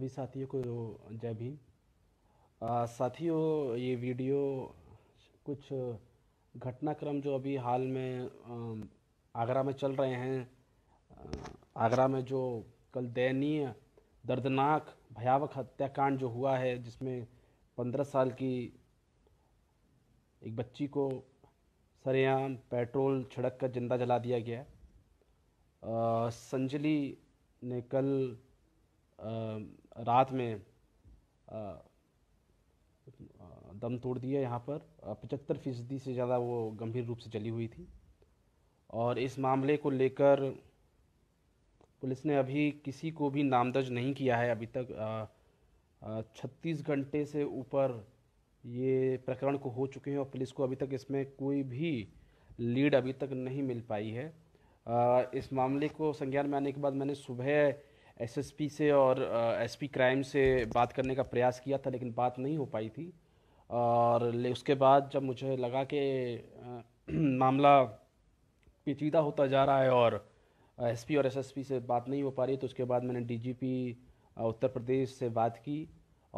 सभी साथियों को जय भीम साथियों ये वीडियो कुछ घटनाक्रम जो अभी हाल में आगरा में चल रहे हैं आगरा में जो कल दयनीय दर्दनाक भयावक हत्याकांड जो हुआ है जिसमें पंद्रह साल की एक बच्ची को सरेआम पेट्रोल छिड़क कर जिंदा जला दिया गया संजली ने कल रात में दम तोड़ दिया यहाँ पर पचहत्तर फीसदी से ज़्यादा वो गंभीर रूप से जली हुई थी और इस मामले को लेकर पुलिस ने अभी किसी को भी नामदर्ज नहीं किया है अभी तक छत्तीस घंटे से ऊपर ये प्रकरण को हो चुके हैं और पुलिस को अभी तक इसमें कोई भी लीड अभी तक नहीं मिल पाई है आ, इस मामले को संज्ञान में आने के बाद मैंने सुबह एसएसपी से और एसपी क्राइम से बात करने का प्रयास किया था लेकिन बात नहीं हो पाई थी और उसके बाद जब मुझे लगा कि मामला पेचीदा होता जा रहा है और एसपी और एसएसपी से बात नहीं हो पा रही तो उसके बाद मैंने डीजीपी उत्तर प्रदेश से बात की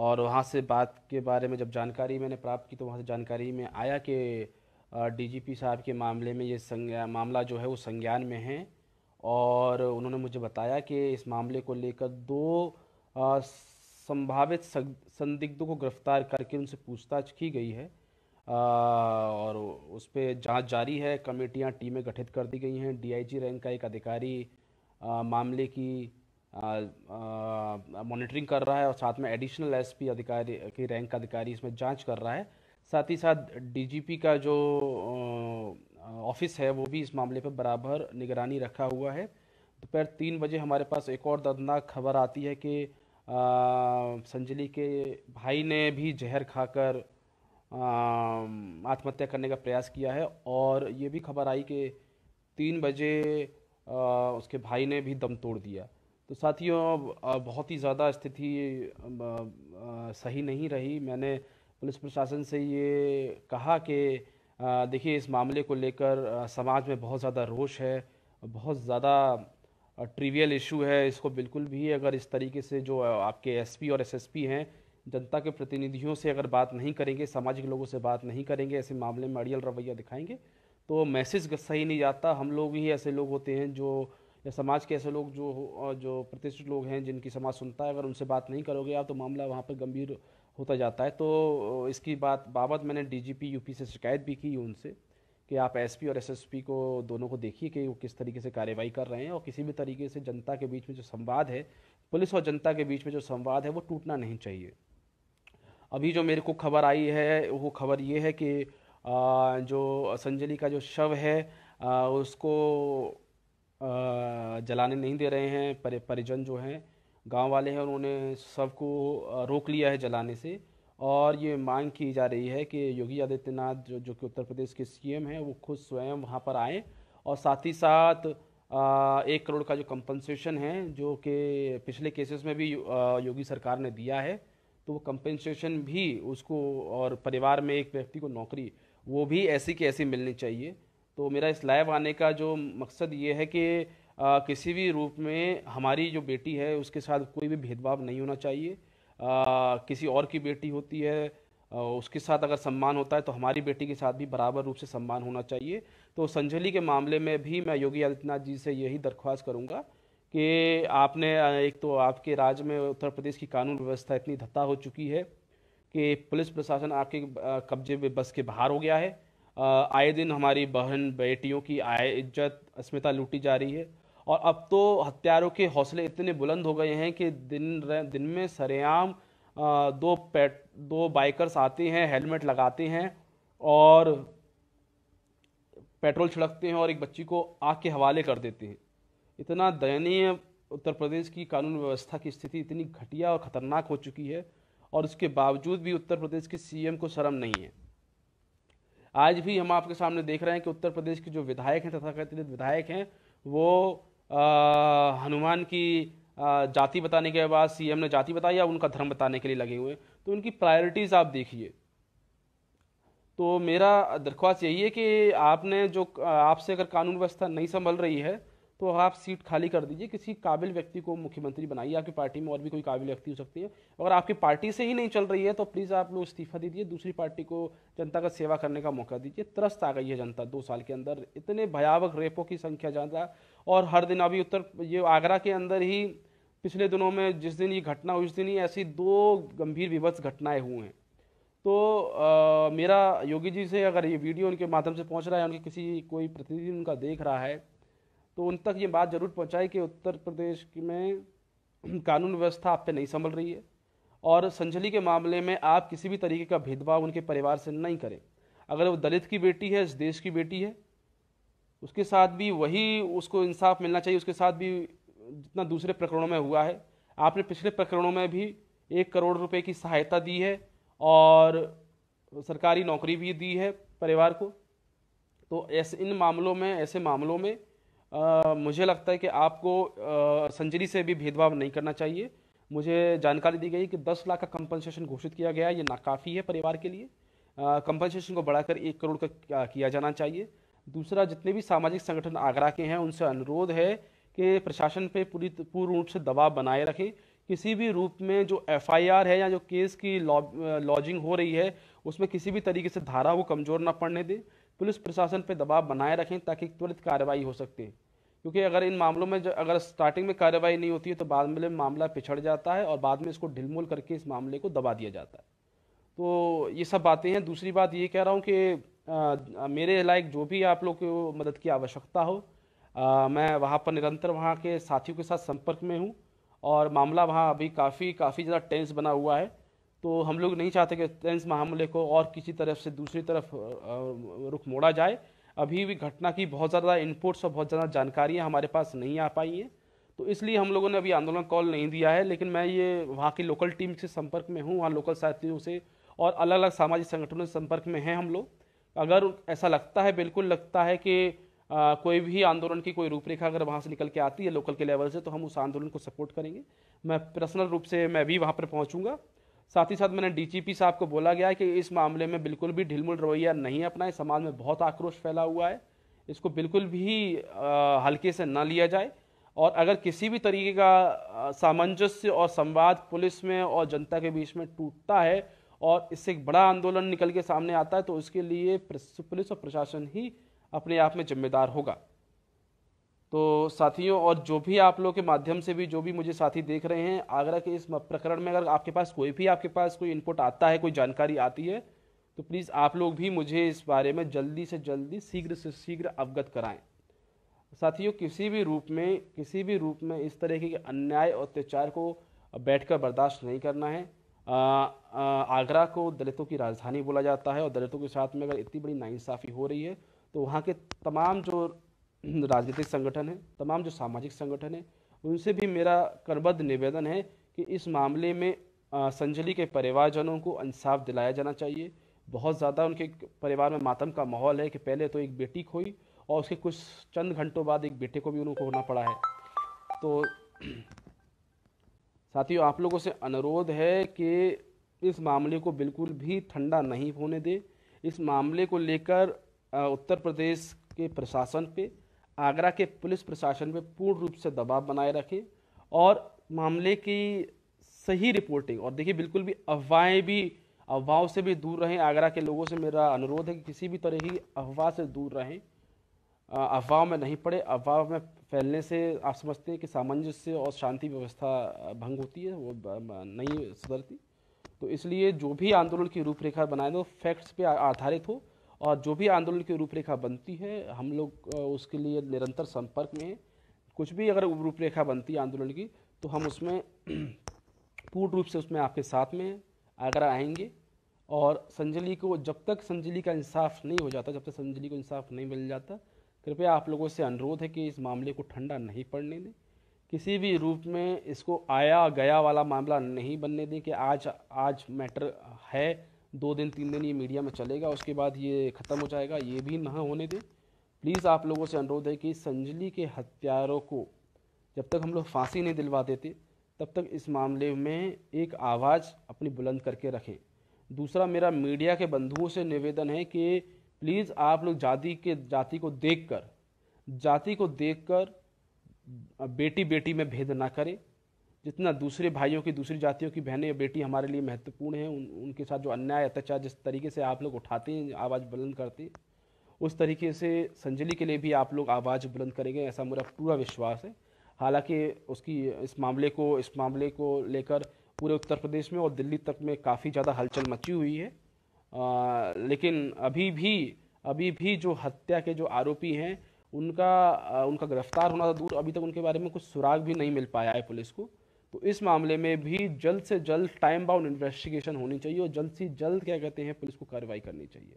और वहाँ से बात के बारे में जब जानकारी मैंने प्राप्त की तो वहाँ से जानकारी में आया कि डीजीपी साहब के मामले में ये संज्ञा मामला जो है वो संज्ञान में है और उन्होंने मुझे बताया कि इस मामले को लेकर दो संभावित संदिग्धों को गिरफ्तार करके उनसे पूछताछ की गई है आ, और उस पर जाँच जारी है कमेटियाँ टीमें गठित कर दी गई हैं डीआईजी रैंक का एक अधिकारी आ, मामले की मॉनिटरिंग कर रहा है और साथ में एडिशनल एसपी अधिकारी की रैंक का अधिकारी इसमें जांच कर रहा है साथ ही साथ डीजीपी का जो ऑफिस है वो भी इस मामले पर बराबर निगरानी रखा हुआ है दोपहर तीन बजे हमारे पास एक और दर्दनाक खबर आती है कि संजली के भाई ने भी जहर खाकर आत्महत्या करने का प्रयास किया है और ये भी खबर आई कि तीन बजे आ, उसके भाई ने भी दम तोड़ दिया तो साथियों बहुत ही ज़्यादा स्थिति सही नहीं रही मैंने पुलिस प्रशासन से ये कहा कि देखिए इस मामले को लेकर समाज में बहुत ज़्यादा रोष है बहुत ज़्यादा ट्रिवियल इशू है इसको बिल्कुल भी अगर इस तरीके से जो आपके एसपी और एसएसपी हैं जनता के प्रतिनिधियों से अगर बात नहीं करेंगे सामाजिक लोगों से बात नहीं करेंगे ऐसे मामले में अड़ियल रवैया दिखाएंगे तो मैसेज सही नहीं जाता हम लोग ही ऐसे लोग होते हैं जो या समाज के ऐसे लोग जो जो प्रतिष्ठित लोग हैं जिनकी समाज सुनता है अगर उनसे बात नहीं करोगे आप तो मामला वहाँ पर गंभीर होता जाता है तो इसकी बात बाबत मैंने डीजीपी यूपी से शिकायत भी की उनसे कि आप एसपी और एसएसपी को दोनों को देखिए कि वो किस तरीके से कार्रवाई कर रहे हैं और किसी भी तरीके से जनता के बीच में जो संवाद है पुलिस और जनता के बीच में जो संवाद है वो टूटना नहीं चाहिए अभी जो मेरे को खबर आई है वो खबर ये है कि जो संजली का जो शव है उसको जलाने नहीं दे रहे हैं परिजन जो हैं गांव वाले हैं उन्होंने सबको रोक लिया है जलाने से और ये मांग की जा रही है कि योगी आदित्यनाथ जो जो कि उत्तर प्रदेश के सीएम हैं वो खुद स्वयं वहाँ पर आएँ और साथ ही साथ एक करोड़ का जो कंपनसेशन है जो कि पिछले केसेस में भी योगी सरकार ने दिया है तो वो कंपनसेशन भी उसको और परिवार में एक व्यक्ति को नौकरी वो भी ऐसी की ऐसी मिलनी चाहिए तो मेरा इस लाइव आने का जो मकसद ये है कि आ, किसी भी रूप में हमारी जो बेटी है उसके साथ कोई भी भेदभाव नहीं होना चाहिए आ, किसी और की बेटी होती है आ, उसके साथ अगर सम्मान होता है तो हमारी बेटी के साथ भी बराबर रूप से सम्मान होना चाहिए तो संजली के मामले में भी मैं योगी आदित्यनाथ जी से यही दरख्वास्त करूँगा कि आपने एक तो आपके राज्य में उत्तर प्रदेश की कानून व्यवस्था इतनी धत्ता हो चुकी है कि पुलिस प्रशासन आपके कब्जे में बस के बाहर हो गया है आए दिन हमारी बहन बेटियों की आय इज्जत अस्मिता लूटी जा रही है और अब तो हत्यारों के हौसले इतने बुलंद हो गए हैं कि दिन दिन में सरेआम दो पेट दो बाइकर्स आते हैं हेलमेट लगाते हैं और पेट्रोल छिड़कते हैं और एक बच्ची को आग के हवाले कर देते हैं इतना दयनीय उत्तर प्रदेश की कानून व्यवस्था की स्थिति इतनी घटिया और ख़तरनाक हो चुकी है और उसके बावजूद भी उत्तर प्रदेश के सीएम को शर्म नहीं है आज भी हम आपके सामने देख रहे हैं कि उत्तर प्रदेश के जो विधायक हैं तथाकथित विधायक हैं वो हनुमान की जाति बताने के बाद सीएम ने जाति बताई या उनका धर्म बताने के लिए लगे हुए तो उनकी प्रायोरिटीज़ आप देखिए तो मेरा दरख्वास्त यही है कि आपने जो आपसे अगर कानून व्यवस्था नहीं संभल रही है तो आप सीट खाली कर दीजिए किसी काबिल व्यक्ति को मुख्यमंत्री बनाइए आपकी पार्टी में और भी कोई काबिल व्यक्ति हो सकती है अगर आपकी पार्टी से ही नहीं चल रही है तो प्लीज़ आप लोग इस्तीफा दीजिए दूसरी पार्टी को जनता का सेवा करने का मौका दीजिए त्रस्त आ गई है जनता दो साल के अंदर इतने भयावक रेपों की संख्या ज़्यादा और हर दिन अभी उत्तर ये आगरा के अंदर ही पिछले दिनों में जिस दिन ये घटना उस दिन ही ऐसी दो गंभीर विभत्स घटनाएँ हुई हैं तो आ, मेरा योगी जी से अगर ये वीडियो उनके माध्यम से पहुंच रहा है उनके किसी कोई प्रतिनिधि उनका देख रहा है तो उन तक ये बात जरूर पहुँचाई कि उत्तर प्रदेश में कानून व्यवस्था आप पे नहीं संभल रही है और संजली के मामले में आप किसी भी तरीके का भेदभाव उनके परिवार से नहीं करें अगर वो दलित की बेटी है इस देश की बेटी है उसके साथ भी वही उसको इंसाफ मिलना चाहिए उसके साथ भी जितना दूसरे प्रकरणों में हुआ है आपने पिछले प्रकरणों में भी एक करोड़ रुपए की सहायता दी है और सरकारी नौकरी भी दी है परिवार को तो ऐसे इन मामलों में ऐसे मामलों में आ, मुझे लगता है कि आपको संजरी से भी भेदभाव नहीं करना चाहिए मुझे जानकारी दी गई कि 10 लाख का कंपनसेशन घोषित किया गया ये नाकाफ़ी है परिवार के लिए कंपनसेशन को बढ़ाकर एक करोड़ का किया जाना चाहिए दूसरा जितने भी सामाजिक संगठन आगरा के हैं उनसे अनुरोध है कि प्रशासन पे पूरी पूर्ण रूप से दबाव बनाए रखें किसी भी रूप में जो एफआईआर है या जो केस की लॉजिंग हो रही है उसमें किसी भी तरीके से धारा वो कमज़ोर ना पड़ने दें पुलिस प्रशासन पर दबाव बनाए रखें ताकि त्वरित कार्रवाई हो सकती है क्योंकि अगर इन मामलों में अगर स्टार्टिंग में कार्रवाई नहीं होती है तो बाद में मामला पिछड़ जाता है और बाद में इसको ढिलमुल करके इस मामले को दबा दिया जाता है तो ये सब बातें हैं दूसरी बात ये कह रहा हूँ कि आ, मेरे लायक जो भी आप लोग को मदद की आवश्यकता हो आ, मैं वहाँ पर निरंतर वहाँ के साथियों के साथ संपर्क में हूँ और मामला वहाँ अभी काफ़ी काफ़ी ज़्यादा टेंस बना हुआ है तो हम लोग नहीं चाहते कि टेंस मामले को और किसी तरफ से दूसरी तरफ रुख मोड़ा जाए अभी भी घटना की बहुत ज़्यादा इनपुट्स और बहुत ज़्यादा जानकारियाँ हमारे पास नहीं आ पाई हैं तो इसलिए हम लोगों ने अभी आंदोलन कॉल नहीं दिया है लेकिन मैं ये वहाँ की लोकल टीम से संपर्क में हूँ वहाँ लोकल साथियों से और अलग अलग सामाजिक संगठनों से संपर्क में हैं हम लोग अगर ऐसा लगता है बिल्कुल लगता है कि आ, कोई भी आंदोलन की कोई रूपरेखा अगर वहाँ से निकल के आती है लोकल के लेवल से तो हम उस आंदोलन को सपोर्ट करेंगे मैं पर्सनल रूप से मैं भी वहाँ पर पहुँचूँगा साथ ही साथ मैंने डीजीपी साहब को बोला गया है कि इस मामले में बिल्कुल भी ढिलमुल रवैया नहीं अपनाए समाज में बहुत आक्रोश फैला हुआ है इसको बिल्कुल भी हल्के से ना लिया जाए और अगर किसी भी तरीके का सामंजस्य और संवाद पुलिस में और जनता के बीच में टूटता है और इससे एक बड़ा आंदोलन निकल के सामने आता है तो उसके लिए पुलिस और प्रशासन ही अपने आप में जिम्मेदार होगा तो साथियों और जो भी आप लोग के माध्यम से भी जो भी मुझे साथी देख रहे हैं आगरा के इस प्रकरण में अगर आपके पास कोई भी आपके पास कोई इनपुट आता है कोई जानकारी आती है तो प्लीज़ आप लोग भी मुझे इस बारे में जल्दी से जल्दी शीघ्र से शीघ्र अवगत कराएं साथियों किसी भी रूप में किसी भी रूप में इस तरह के अन्याय और अत्याचार को बैठ बर्दाश्त नहीं करना है आ, आ, आगरा को दलितों की राजधानी बोला जाता है और दलितों के साथ में अगर इतनी बड़ी नाइंसाफ़ी हो रही है तो वहाँ के तमाम जो राजनीतिक संगठन हैं तमाम जो सामाजिक संगठन हैं उनसे भी मेरा करबद्ध निवेदन है कि इस मामले में संजली के परिवारजनों को इंसाफ दिलाया जाना चाहिए बहुत ज़्यादा उनके परिवार में मातम का माहौल है कि पहले तो एक बेटी खोई और उसके कुछ चंद घंटों बाद एक बेटे को भी उनको होना पड़ा है तो साथियों आप लोगों से अनुरोध है कि इस मामले को बिल्कुल भी ठंडा नहीं होने दे इस मामले को लेकर उत्तर प्रदेश के प्रशासन पे आगरा के पुलिस प्रशासन पर पूर्ण रूप से दबाव बनाए रखें और मामले की सही रिपोर्टिंग और देखिए बिल्कुल भी अफवाहें भी अफवाहों से भी दूर रहें आगरा के लोगों से मेरा अनुरोध है कि किसी भी तरह की अफवाह से दूर रहें अफवाह में नहीं पड़े अफवाह में फैलने से आप समझते हैं कि सामंजस्य और शांति व्यवस्था भंग होती है वो नहीं सुधरती तो इसलिए जो भी आंदोलन की रूपरेखा बनाए दो फैक्ट्स पे आधारित हो और जो भी आंदोलन की रूपरेखा बनती है हम लोग उसके लिए निरंतर संपर्क में हैं कुछ भी अगर रूपरेखा बनती है आंदोलन की तो हम उसमें पूर्ण रूप से उसमें आपके साथ में आगरा आएंगे और संजली को जब तक संजली का इंसाफ नहीं हो जाता जब तक संजली को इंसाफ नहीं मिल जाता कृपया आप लोगों से अनुरोध है कि इस मामले को ठंडा नहीं पड़ने दें किसी भी रूप में इसको आया गया वाला मामला नहीं बनने दें कि आज आज मैटर है दो दिन तीन दिन ये मीडिया में चलेगा उसके बाद ये ख़त्म हो जाएगा ये भी ना होने दें प्लीज़ आप लोगों से अनुरोध है कि संजली के हत्यारों को जब तक हम लोग फांसी नहीं दिलवा देते तब तक इस मामले में एक आवाज़ अपनी बुलंद करके रखें दूसरा मेरा मीडिया के बंधुओं से निवेदन है कि प्लीज़ आप लोग जाति के जाति को देखकर जाति को देखकर बेटी बेटी में भेद ना करें जितना दूसरे भाइयों की दूसरी जातियों की बहनें या बेटी हमारे लिए महत्वपूर्ण हैं उन, उनके साथ जो अन्याय अत्याचार जिस तरीके से आप लोग उठाते हैं आवाज़ बुलंद करते हैं उस तरीके से संजली के लिए भी आप लोग आवाज़ बुलंद करेंगे ऐसा मेरा पूरा विश्वास है हालांकि उसकी इस मामले को इस मामले को लेकर पूरे उत्तर प्रदेश में और दिल्ली तक में काफ़ी ज़्यादा हलचल मची हुई है आ, लेकिन अभी भी अभी भी जो हत्या के जो आरोपी हैं उनका उनका गिरफ्तार होना तो दूर अभी तक उनके बारे में कुछ सुराग भी नहीं मिल पाया है पुलिस को तो इस मामले में भी जल्द से जल्द टाइम बाउंड इन्वेस्टिगेशन होनी चाहिए और जल्द से जल्द क्या कहते हैं पुलिस को कार्रवाई करनी चाहिए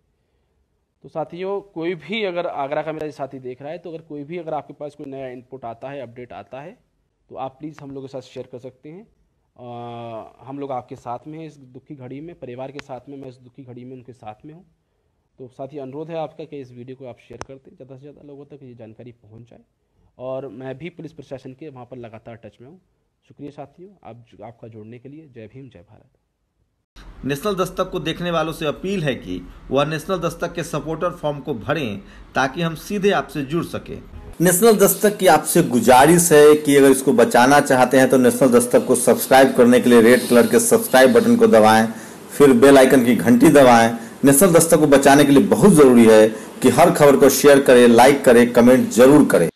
तो साथियों कोई भी अगर आगरा का मेरा साथी देख रहा है तो अगर कोई भी अगर आपके पास कोई नया इनपुट आता है अपडेट आता है तो आप प्लीज़ हम लोग के साथ शेयर कर सकते हैं आ, हम लोग आपके साथ में हैं इस दुखी घड़ी में परिवार के साथ में मैं इस दुखी घड़ी में उनके साथ में हूँ तो साथ ही अनुरोध है आपका कि इस वीडियो को आप शेयर करते ज़्यादा से ज़्यादा लोगों तक ये जानकारी पहुँच जाए और मैं भी पुलिस प्रशासन के वहाँ पर लगातार टच में हूँ शुक्रिया साथियों आप आपका जोड़ने के लिए जय भीम जय भारत नेशनल दस्तक को देखने वालों से अपील है कि वह नेशनल दस्तक के सपोर्टर फॉर्म को भरें ताकि हम सीधे आपसे जुड़ सकें नेशनल दस्तक की आपसे गुजारिश है कि अगर इसको बचाना चाहते हैं तो नेशनल दस्तक को सब्सक्राइब करने के लिए रेड कलर के सब्सक्राइब बटन को दबाएं फिर बेल आइकन की घंटी दबाएं नेशनल दस्तक को बचाने के लिए बहुत ज़रूरी है कि हर खबर को शेयर करें लाइक करें कमेंट जरूर करें